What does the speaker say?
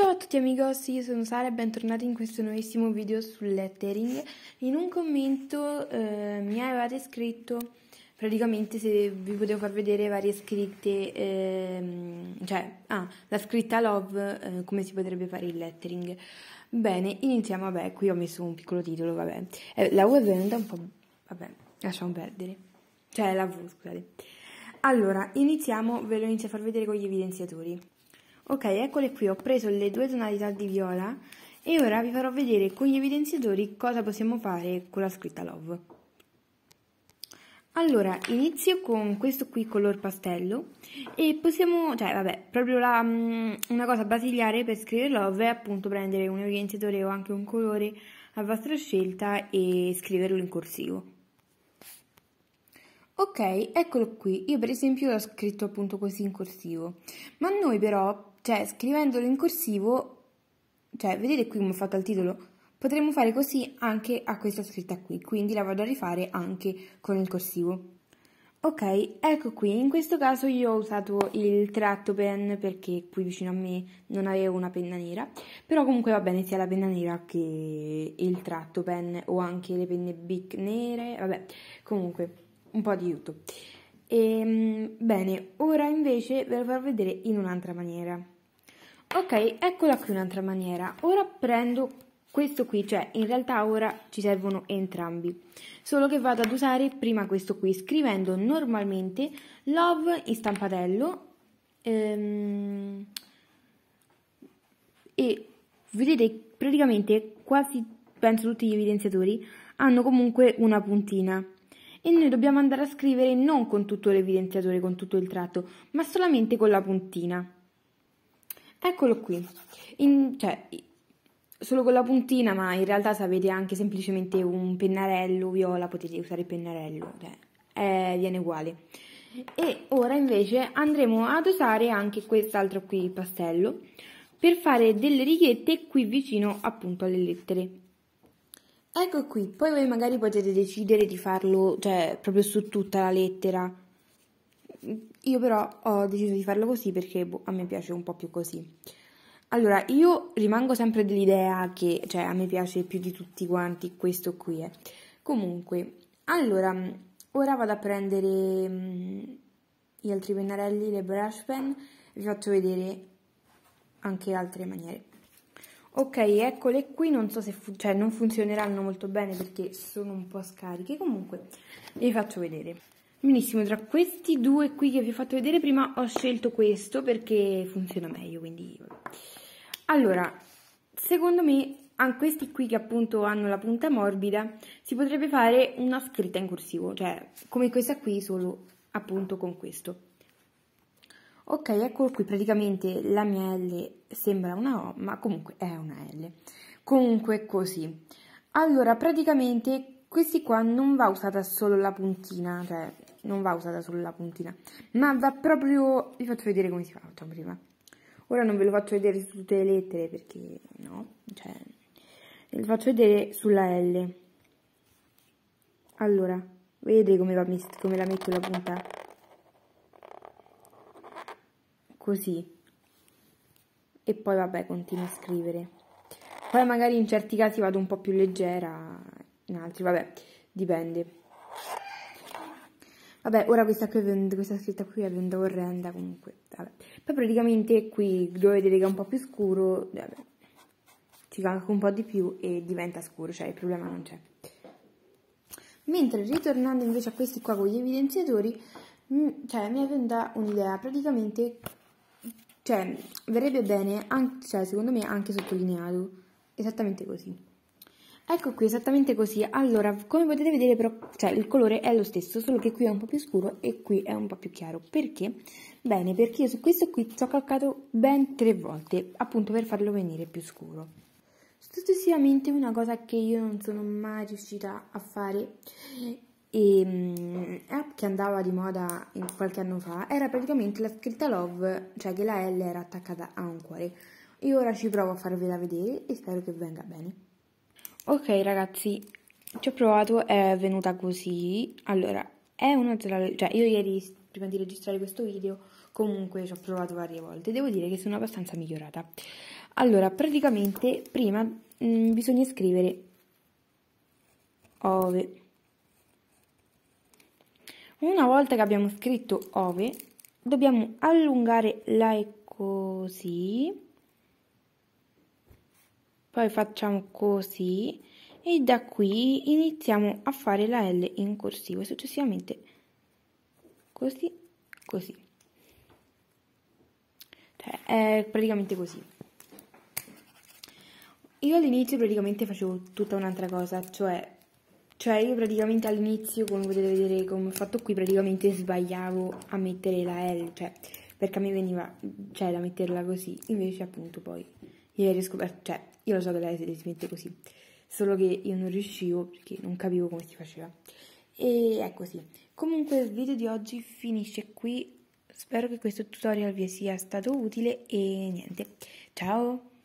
Ciao a tutti amigos, io sono Sara e bentornati in questo nuovissimo video sul lettering. In un commento eh, mi avevate scritto praticamente se vi potevo far vedere varie scritte, eh, cioè ah, la scritta love, eh, come si potrebbe fare il lettering. Bene, iniziamo, vabbè, qui ho messo un piccolo titolo, vabbè. Eh, la V è venuta un po'... vabbè, lasciamo perdere. Cioè la V, scusate. Allora, iniziamo, ve lo inizio a far vedere con gli evidenziatori. Ok, eccole qui, ho preso le due tonalità di viola e ora vi farò vedere con gli evidenziatori cosa possiamo fare con la scritta Love. Allora, inizio con questo qui color pastello e possiamo, cioè vabbè, proprio la, mm, una cosa basilare per scrivere Love è appunto prendere un evidenziatore o anche un colore a vostra scelta e scriverlo in corsivo. Ok, eccolo qui, io per esempio l'ho scritto appunto così in corsivo, ma noi però cioè scrivendolo in corsivo, cioè vedete qui come ho fatto al titolo, potremmo fare così anche a questa scritta qui, quindi la vado a rifare anche con il corsivo. Ok, ecco qui, in questo caso io ho usato il tratto pen perché qui vicino a me non avevo una penna nera, però comunque va bene sia la penna nera che il tratto pen o anche le penne big nere, vabbè, comunque un po' di aiuto. E, ehm, bene, ora invece ve lo farò vedere in un'altra maniera ok eccola qui un'altra maniera ora prendo questo qui cioè in realtà ora ci servono entrambi solo che vado ad usare prima questo qui scrivendo normalmente love in stampatello ehm, e vedete praticamente quasi penso tutti gli evidenziatori hanno comunque una puntina e noi dobbiamo andare a scrivere non con tutto l'evidenziatore con tutto il tratto ma solamente con la puntina Eccolo qui, in, cioè, solo con la puntina, ma in realtà se avete anche semplicemente un pennarello viola potete usare il pennarello, cioè, eh, viene uguale. E ora invece andremo ad usare anche quest'altro qui pastello per fare delle righette qui vicino appunto alle lettere. Ecco qui, poi voi magari potete decidere di farlo cioè, proprio su tutta la lettera io però ho deciso di farlo così perché boh, a me piace un po' più così. Allora, io rimango sempre dell'idea che, cioè, a me piace più di tutti quanti questo qui, eh. Comunque, allora, mm, ora vado a prendere mh, mm, gli altri pennarelli, le brush pen, vi faccio vedere anche altre maniere. Ok, eccole qui, non so se cioè, non funzioneranno molto bene perché sono un po' scariche, comunque vi faccio vedere. Benissimo, tra questi due qui che vi ho fatto vedere prima ho scelto questo perché funziona meglio, quindi... Allora, secondo me, a questi qui che appunto hanno la punta morbida, si potrebbe fare una scritta in corsivo, cioè come questa qui, solo appunto con questo. Ok, eccolo qui, praticamente la mia L sembra una O, ma comunque è una L. Comunque così. Allora, praticamente questi qua non va usata solo la puntina, cioè non va usata sulla puntina, ma va proprio, vi faccio vedere come si fa prima. Ora non ve lo faccio vedere su tutte le lettere perché no, cioè, ve lo faccio vedere sulla L. Allora, vedete come, va, come la metto la punta? Così. E poi vabbè, continuo a scrivere. Poi magari in certi casi vado un po' più leggera, in altri vabbè, dipende. Vabbè, ora questa, qui, questa scritta qui la vedo orrenda comunque. Vabbè. Poi praticamente qui dove vedete che è un po' più scuro, vabbè, ci calca un po' di più e diventa scuro, cioè il problema non c'è. Mentre ritornando invece a questi qua con gli evidenziatori, mm, cioè mi è venuta un'idea, praticamente, cioè verrebbe bene, anche, cioè, secondo me anche sottolineato, esattamente così. Ecco qui, esattamente così. Allora, come potete vedere però, cioè, il colore è lo stesso, solo che qui è un po' più scuro e qui è un po' più chiaro. Perché? Bene, perché io su questo qui ci ho calcato ben tre volte, appunto per farlo venire più scuro. Successivamente una cosa che io non sono mai riuscita a fare e ehm, che andava di moda qualche anno fa era praticamente la scritta love, cioè che la L era attaccata a un cuore. Io ora ci provo a farvela vedere e spero che venga bene. Ok ragazzi, ci ho provato, è venuta così. Allora, è una zela... Cioè, io ieri, prima di registrare questo video, comunque ci ho provato varie volte. Devo dire che sono abbastanza migliorata. Allora, praticamente, prima mh, mm, bisogna scrivere ove. Una volta che abbiamo scritto ove, dobbiamo allungare la e così poi facciamo così e da qui iniziamo a fare la L in corsivo e successivamente così, così. Cioè è praticamente così. Io all'inizio praticamente facevo tutta un'altra cosa, cioè, cioè io praticamente all'inizio, come potete vedere come ho fatto qui, praticamente sbagliavo a mettere la L, cioè perché a me veniva, cioè da metterla così, invece appunto poi io ho scoperto, cioè io lo so che lei si smette così, solo che io non riuscivo perché non capivo come si faceva. E è così. Comunque il video di oggi finisce qui. Spero che questo tutorial vi sia stato utile e niente. Ciao!